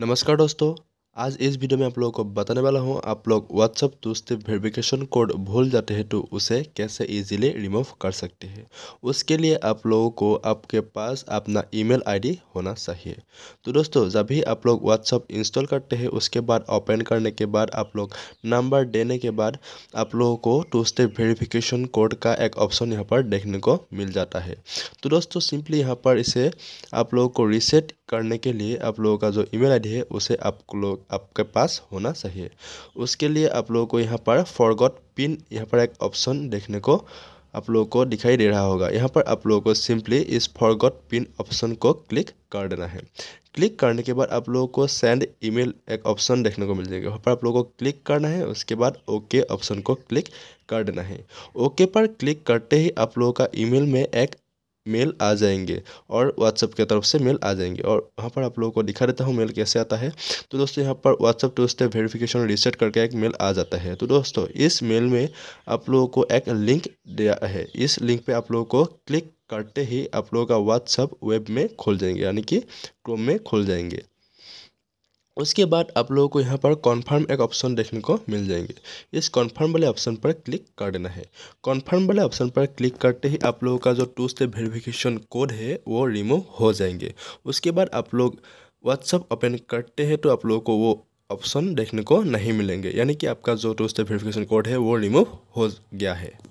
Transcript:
नमस्कार दोस्तों आज इस वीडियो में आप लोगों को बताने वाला हूँ आप लोग WhatsApp two step verification code भूल जाते हैं तो उसे कैसे इजीली रिमूव कर सकते हैं उसके लिए आप लोगों को आपके पास अपना ईमेल आईडी होना चाहिए तो दोस्तों जब भी आप लोग व्हाट्सअप इंस्टॉल करते हैं उसके बाद ओपन करने के बाद आप लोग नंबर देने के बाद आप लोगों को टू स्टेप वेरीफिकेशन कोड का एक ऑप्शन यहाँ पर देखने को मिल जाता है तो दोस्तों सिंपली यहाँ पर इसे आप लोगों को रिसेट करने के लिए आप लोगों का जो ईमेल आईडी है उसे आप लोग आपके पास होना चाहिए उसके लिए आप लोगों को यहाँ पर फॉरगॉट पिन यहाँ पर एक ऑप्शन देखने को आप लोगों को दिखाई दे रहा होगा यहाँ पर आप लोगों को सिंपली इस फॉरगॉट पिन ऑप्शन को क्लिक कर देना है क्लिक करने के बाद आप लोगों को सेंड ईमेल एक ऑप्शन देखने को मिल जाएगा वहाँ पर आप लोगों को क्लिक करना है उसके बाद ओके ऑप्शन को क्लिक कर देना है ओके पर क्लिक करते ही आप लोगों का ईमेल में एक मेल आ जाएंगे और व्हाट्सअप के तरफ से मेल आ जाएंगे और वहाँ पर आप लोगों को दिखा देता हूँ मेल कैसे आता है तो दोस्तों यहाँ पर WhatsApp two step verification reset करके एक मेल आ जाता है तो दोस्तों इस मेल में आप लोगों को एक लिंक दिया है इस लिंक पे आप लोगों को क्लिक करते ही आप लोगों का व्हाट्सअप वेब में खोल जाएंगे यानी कि क्रोम में खोल जाएंगे उसके बाद आप लोगों को यहाँ पर कॉन्फर्म एक ऑप्शन देखने को मिल जाएंगे इस कॉन्फर्म वाले ऑप्शन पर क्लिक कर देना है कॉन्फर्म वाले ऑप्शन पर क्लिक करते ही आप लोगों का जो टू स्टेप वेरिफिकेशन कोड है वो रिमूव हो जाएंगे उसके बाद आप लोग व्हाट्सअप ओपन करते हैं तो आप लोगों को वो ऑप्शन देखने को नहीं मिलेंगे यानी कि आपका जो टू स्टेप वेरिफिकेशन कोड है वो रिमूव हो गया है